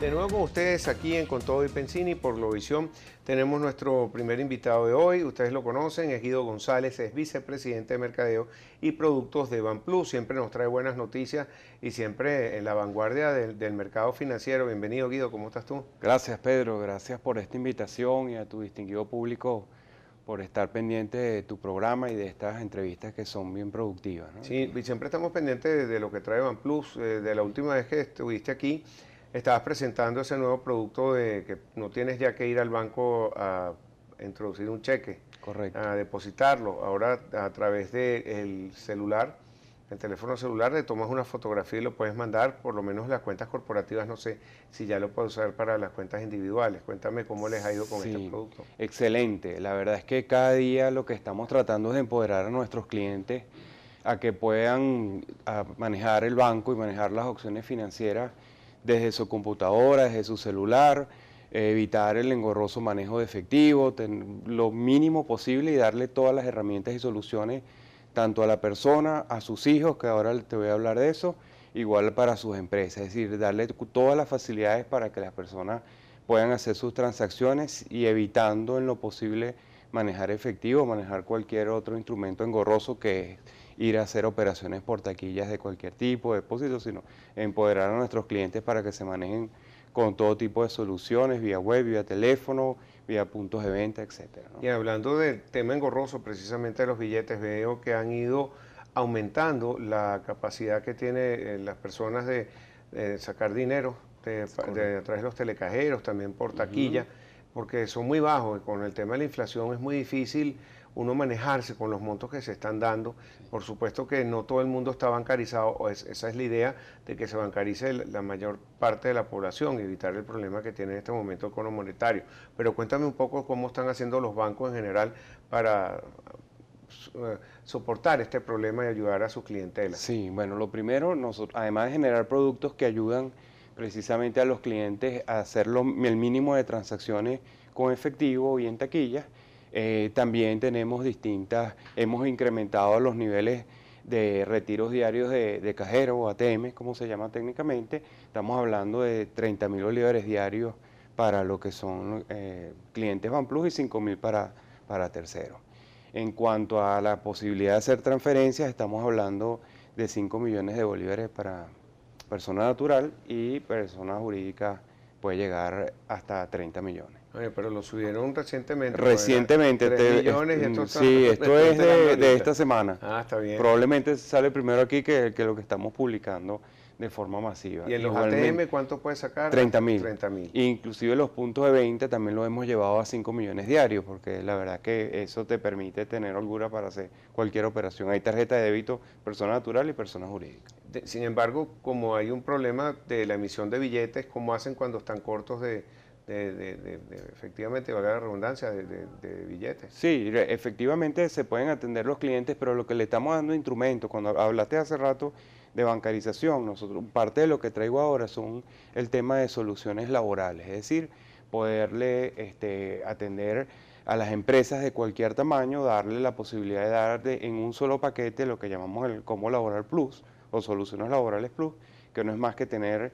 De nuevo ustedes aquí en Con Todo y Pensini por Glovisión tenemos nuestro primer invitado de hoy, ustedes lo conocen, es Guido González, es vicepresidente de Mercadeo y Productos de Banplus, siempre nos trae buenas noticias y siempre en la vanguardia del, mercado financiero. Bienvenido Guido, ¿cómo estás tú? Gracias Pedro, gracias por esta invitación y a tu distinguido público por estar pendiente de tu programa y de estas entrevistas que son bien productivas. Sí, siempre estamos pendientes de, lo que trae Van eh, de la última vez que estuviste aquí, estabas presentando ese nuevo producto de que no tienes ya que ir al banco a introducir un cheque, Correcto. a depositarlo. Ahora a través del celular, el teléfono celular, le tomas una fotografía y lo puedes mandar, por lo menos las cuentas corporativas, no sé si ya lo puedes usar para las cuentas individuales. Cuéntame cómo les ha ido con este producto. Excelente, la verdad es que cada día lo que estamos tratando es empoderar a nuestros clientes a que puedan manejar el banco y manejar las opciones financieras desde su computadora, desde su celular, evitar el engorroso manejo de efectivo, lo mínimo posible y darle todas las herramientas y soluciones tanto a la persona, a sus hijos, que ahora te voy a hablar de eso, igual para sus empresas, es decir, darle todas las facilidades para que las personas puedan hacer sus transacciones y evitando en lo posible manejar efectivo, manejar cualquier otro instrumento engorroso que es ir a hacer operaciones por taquillas de cualquier tipo, depósitos, depósito, sino empoderar a nuestros clientes para que se manejen con todo tipo de soluciones, vía web, vía teléfono, vía puntos de venta, etc. Y hablando del tema engorroso, precisamente de los billetes, veo que han ido aumentando la capacidad que tienen eh, las personas de, sacar dinero a través de los telecajeros, también por taquilla, porque son muy bajos. Con el tema de la inflación es muy difícil uno manejarse con los montos que se están dando. Por supuesto que no todo el mundo está bancarizado, esa es la idea de que se bancarice la mayor parte de la población, y evitar el problema que tiene en este momento el monetario. Pero cuéntame un poco cómo están haciendo los bancos en general para eh, soportar este problema y ayudar a su clientela. Sí, bueno, lo primero, además de generar productos que ayudan precisamente a los clientes a hacer el mínimo de transacciones con efectivo y en taquillas, eh, también tenemos distintas, hemos incrementado los niveles de retiros diarios de, de cajero o ATM, como se llama técnicamente. Estamos hablando de 30.000 bolívares diarios para lo que son eh, clientes Banplus y 5 mil para, para terceros. En cuanto a la posibilidad de hacer transferencias, estamos hablando de 5 millones de bolívares para persona natural y persona jurídica puede llegar hasta 30 millones pero lo subieron recientemente. Recientemente. 3 millones y mm, Sí, esto es de, esta semana. Ah, está bien. Probablemente sale primero aquí que, lo que estamos publicando de forma masiva. ¿Y en los ATM cuánto puede sacar? 30 mil. 30 mil. Inclusive los puntos de 20 también los hemos llevado a 5 millones diarios, porque la verdad que eso te permite tener holgura para hacer cualquier operación. Hay tarjeta de débito, persona natural y persona jurídica. sin embargo, como hay un problema de la emisión de billetes, ¿cómo hacen cuando están cortos de de, de, de, de, efectivamente, valga la redundancia, de, billetes. Sí, efectivamente se pueden atender los clientes, pero lo que le estamos dando instrumentos, cuando hablaste hace rato de bancarización, nosotros parte de lo que traigo ahora son el tema de soluciones laborales, es decir, poderle este, atender a las empresas de cualquier tamaño, darle la posibilidad de dar en un solo paquete lo que llamamos el cómo Laboral Plus o Soluciones Laborales Plus, que no es más que tener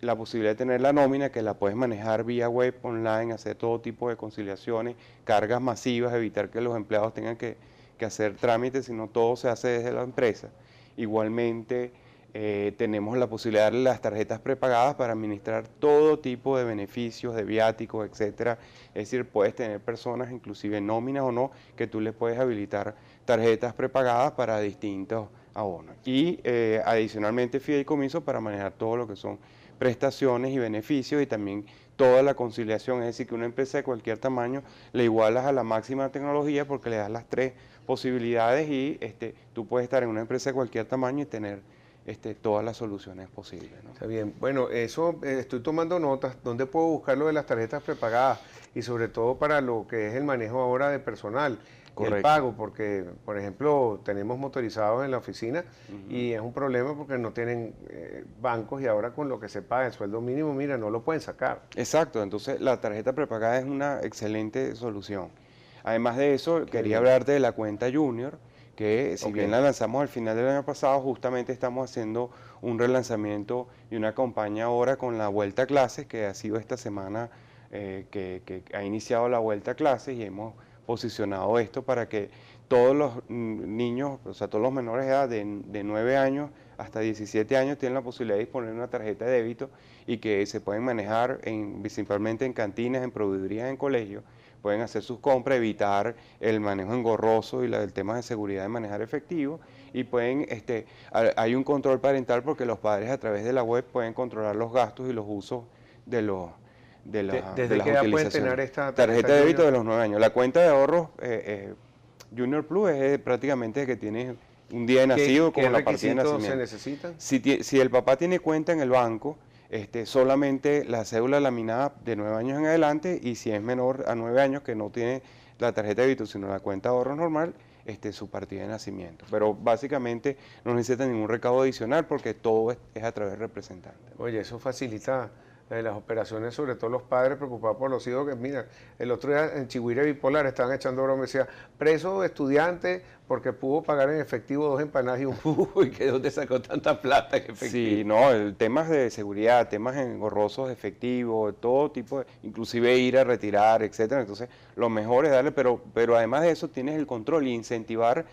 la posibilidad de tener la nómina que la puedes manejar vía web, online, hacer todo tipo de conciliaciones, cargas masivas, evitar que los empleados tengan que, hacer trámites, sino todo se hace desde la empresa. Igualmente eh, tenemos la posibilidad de darle las tarjetas prepagadas para administrar todo tipo de beneficios, de viáticos, etcétera. Es decir, puedes tener personas, inclusive nóminas o no, que tú les puedes habilitar tarjetas prepagadas para distintos abonos. Y eh, adicionalmente fideicomiso para manejar todo lo que son prestaciones y beneficios y también toda la conciliación, es decir, que una empresa de cualquier tamaño le igualas a la máxima tecnología porque le das las tres posibilidades y este, tú puedes estar en una empresa de cualquier tamaño y tener este, todas las soluciones posibles. Está bien. Bueno, eso eh, estoy tomando notas. ¿Dónde puedo buscar lo de las tarjetas prepagadas? Y sobre todo para lo que es el manejo ahora de personal el pago, porque, por ejemplo, tenemos motorizados en la oficina y es un problema porque no tienen eh, bancos y ahora con lo que se paga el sueldo mínimo, mira, no lo pueden sacar. Exacto, entonces la tarjeta prepagada es una excelente solución. Además de eso, quería hablarte de la cuenta Junior, que si bien la lanzamos al final del año pasado, justamente estamos haciendo un relanzamiento y una campaña ahora con la vuelta a clases, que ha sido esta semana eh, que ha iniciado la vuelta a clases y hemos posicionado esto para que todos los niños, o sea, todos los menores de edad de, 9 años hasta 17 años tienen la posibilidad de disponer de una tarjeta de débito y que se pueden manejar principalmente en cantinas, en proveedurías, en colegios, pueden hacer sus compras, evitar el manejo engorroso y la, el tema de seguridad de manejar efectivo y pueden, este, hay un control parental porque los padres a través de la web pueden controlar los gastos y los usos de los de, la, desde de tener esta tarjeta, tarjeta de débito de los nueve años. La cuenta de ahorros eh, eh, Junior Plus es eh, prácticamente que tiene un día de nacido como la partida de nacimiento. se Si, el papá tiene cuenta en el banco, este, solamente la cédula laminada de nueve años en adelante y si es menor a nueve años que no tiene la tarjeta de débito sino la cuenta de ahorro normal, este, su partida de nacimiento. Pero básicamente no necesita ningún recado adicional porque todo es, a través representante. Oye, eso facilita ...de las operaciones, sobre todo los padres preocupados por los hijos, que mira, el otro día en Chihuahua Bipolar estaban echando broma, decía, preso estudiante porque pudo pagar en efectivo dos empanadas y un jugo y que dónde sacó tanta plata Sí, no, temas de seguridad, temas engorrosos de efectivo, todo tipo, inclusive ir a retirar, etcétera. Entonces, lo mejor es darle, pero, pero además de eso tienes el control y incentivar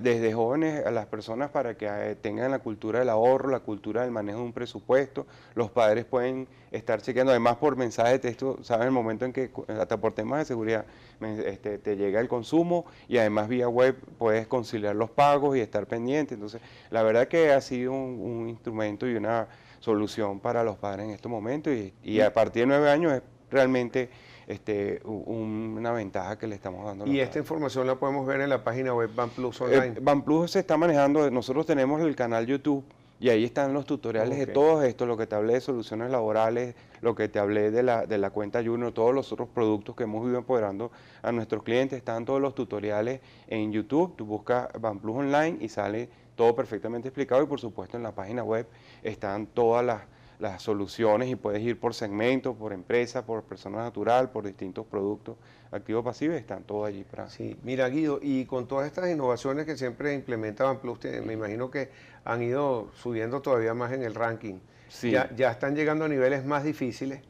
desde jóvenes a las personas para que eh, tengan la cultura del ahorro, la cultura del manejo de un presupuesto. Los padres pueden estar chequeando, además por mensaje de texto, saben el momento en que, hasta por temas de seguridad, este, te llega el consumo y además vía web puedes conciliar los pagos y estar pendiente. Entonces, la verdad que ha sido un, instrumento y una solución para los padres en estos momentos y, a partir de nueve años es realmente este, una ventaja que le estamos dando. y esta información la podemos ver en la página web Banplus eh, Online. Banplus se está manejando, nosotros tenemos el canal YouTube y ahí están los tutoriales de todos esto, lo que te hablé de soluciones laborales, lo que te hablé de la, de la cuenta Juno, todos los otros productos que hemos ido empoderando a nuestros clientes. Están todos los tutoriales en YouTube. Tú buscas Banplus Online y sale todo perfectamente explicado. Y por supuesto en la página web están todas las las soluciones y puedes ir por segmento, por empresa, por persona natural, por distintos productos activos pasivos, están todos allí para... Sí, mira Guido, y con todas estas innovaciones que siempre implementa Banplus, me imagino que han ido subiendo todavía más en el ranking. Ya, están llegando a niveles más difíciles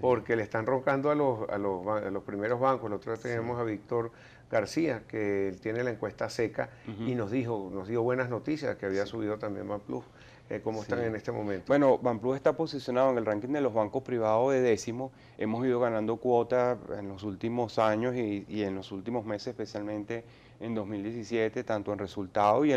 porque le están roncando a los, primeros bancos. El otro tenemos a Víctor García, que tiene la encuesta seca y nos dijo, nos dio buenas noticias que había subido también Banplus. Eh, ¿Cómo están en este momento. Bueno, Banplus está posicionado en el ranking de los bancos privados de décimo. Hemos ido ganando cuota en los últimos años y, en los últimos meses, especialmente en 2017, tanto en resultados y,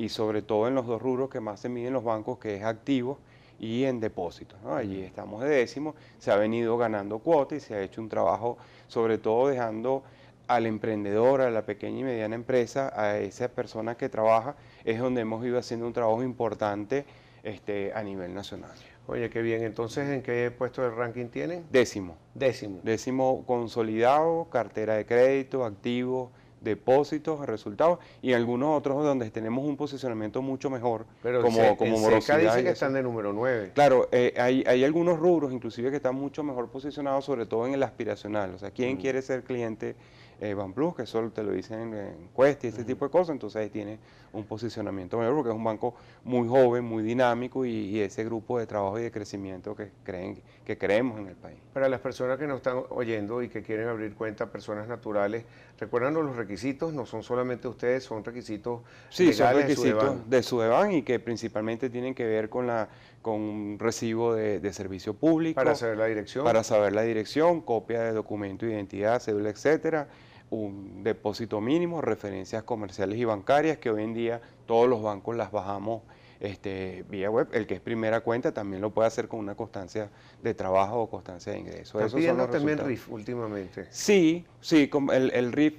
y sobre todo en los dos rubros que más se miden los bancos, que es activos y en depósitos. Allí estamos de décimo, se ha venido ganando cuota y se ha hecho un trabajo, sobre todo dejando al emprendedor, a la pequeña y mediana empresa, a esa persona que trabaja es donde hemos ido haciendo un trabajo importante este, a nivel nacional. Oye, qué bien. Entonces, ¿en qué puesto de ranking tienen? Décimo. Décimo. Décimo consolidado, cartera de crédito, activos, depósitos, resultados y algunos otros donde tenemos un posicionamiento mucho mejor. Pero como, como dice que están de número 9. Claro, eh, hay, algunos rubros inclusive que están mucho mejor posicionados, sobre todo en el aspiracional. O sea, ¿quién mm. quiere ser cliente? Eh, que solo te lo dicen en encuestas y ese tipo de cosas, entonces ahí tiene un posicionamiento mayor porque es un banco muy joven, muy dinámico y, ese grupo de trabajo y de crecimiento que, creen, que creemos en el país. Para las personas que nos están oyendo y que quieren abrir cuenta, personas naturales, recuérdanos los requisitos, no son solamente ustedes, son requisitos sí, legales son requisitos de y que principalmente tienen que ver con la con un recibo de, de, servicio público. Para saber la dirección. Para saber la dirección, copia de documento de identidad, cédula, etcétera un depósito mínimo, referencias comerciales y bancarias, que hoy en día todos los bancos las bajamos este, vía web. El que es primera cuenta también lo puede hacer con una constancia de trabajo o constancia de ingreso. ¿Estás pidiendo también RIF últimamente? Sí, sí, el, el RIF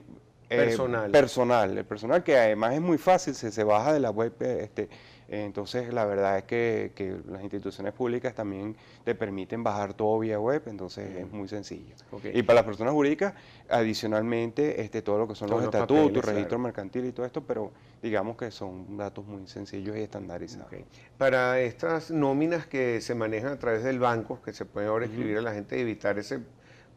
eh, personal. personal. El personal que además es muy fácil, se, se baja de la web este, entonces, la verdad es que, las instituciones públicas también te permiten bajar todo vía web, entonces es muy sencillo. Y para las personas jurídicas, adicionalmente, este, todo lo que son los, estatutos, registro mercantil y todo esto, pero digamos que son datos muy sencillos y estandarizados. Para estas nóminas que se manejan a través del banco, que se puede ahora escribir a la gente evitar ese,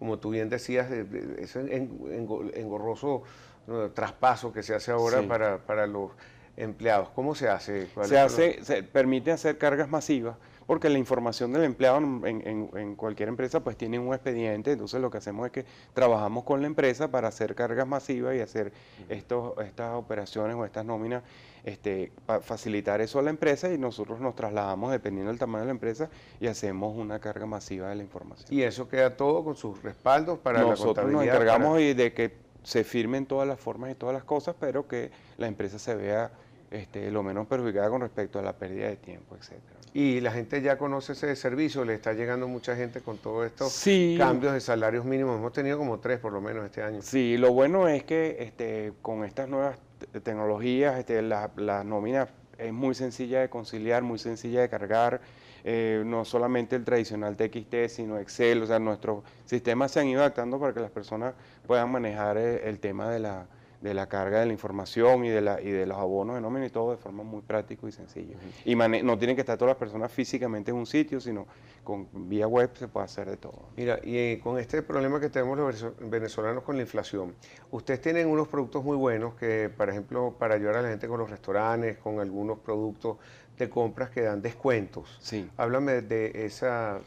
como tú bien decías, ese engorroso eh, traspaso que se hace ahora para, para los empleados. ¿Cómo se hace? Se, hace se permite hacer cargas masivas porque la información del empleado en, cualquier empresa pues tiene un expediente, entonces lo que hacemos es que trabajamos con la empresa para hacer cargas masivas y hacer estos, estas operaciones o estas nóminas, este, para facilitar eso a la empresa y nosotros nos trasladamos dependiendo del tamaño de la empresa y hacemos una carga masiva de la información. Y eso queda todo con sus respaldos para nosotros Nosotros nos encargamos de que se firmen todas las formas y todas las cosas, pero que la empresa se vea este, lo menos perjudicada con respecto a la pérdida de tiempo, etcétera. Y la gente ya conoce ese servicio, le está llegando mucha gente con todos estos cambios de salarios mínimos. Hemos tenido como tres por lo menos este año. Sí, lo bueno es que este, con estas nuevas tecnologías, este, las la nómina es muy sencilla de conciliar, muy sencilla de cargar eh, no solamente el tradicional TXT, sino Excel, o sea, nuestros sistemas se han ido adaptando para que las personas puedan manejar eh, el tema de la de la carga de la información y de, la, y de los abonos de nómina y todo de forma muy práctica y sencilla. Y no tienen que estar todas las personas físicamente en un sitio, sino con vía web se puede hacer de todo. Mira, y eh, con este problema que tenemos los venezolanos con la inflación, ustedes tienen unos productos muy buenos que, por ejemplo, para ayudar a la gente con los restaurantes, con algunos productos de compras que dan descuentos. Sí. Háblame de esa...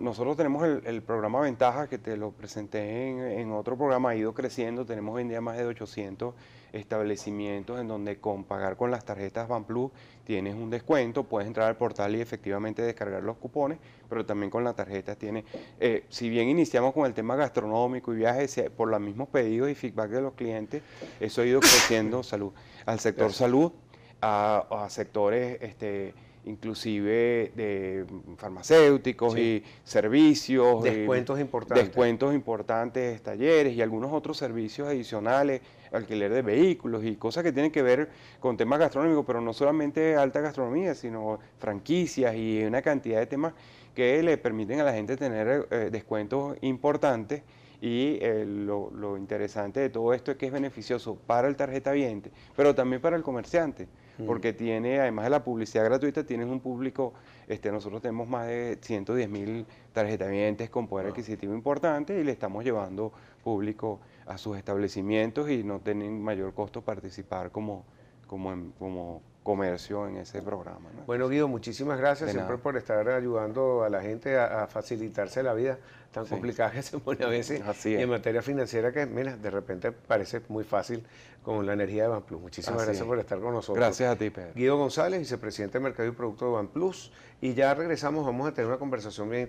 nosotros tenemos el, programa Ventaja que te lo presenté en, en otro programa, ha ido creciendo, tenemos hoy en día más de 800 establecimientos en donde con pagar con las tarjetas Banplus tienes un descuento, puedes entrar al portal y efectivamente descargar los cupones, pero también con la tarjeta tiene, eh, si bien iniciamos con el tema gastronómico y viajes, por los mismos pedidos y feedback de los clientes, eso ha ido creciendo salud, al sector salud, a, a sectores... Este, inclusive de farmacéuticos y servicios. Descuentos importantes. Descuentos importantes, talleres y algunos otros servicios adicionales, alquiler de vehículos y cosas que tienen que ver con temas gastronómicos, pero no solamente alta gastronomía, sino franquicias y una cantidad de temas que le permiten a la gente tener eh, descuentos importantes. Y eh, lo, interesante de todo esto es que es beneficioso para el tarjeta viente, pero también para el comerciante porque tiene, además de la publicidad gratuita, tienes un público, este, nosotros tenemos más de 110 mil tarjetamientos con poder ah. adquisitivo importante y le estamos llevando público a sus establecimientos y no tienen mayor costo participar como, como, como comercio en ese programa. Bueno, Guido, muchísimas gracias siempre por estar ayudando a la gente a, facilitarse la vida tan complicada que se pone a veces. en materia financiera que, mira, de repente parece muy fácil con la energía de Banplus. Muchísimas gracias por estar con nosotros. Gracias a ti, Pedro. Guido González, vicepresidente de Mercado y Producto de Banplus. Y ya regresamos, vamos a tener una conversación bien interesante.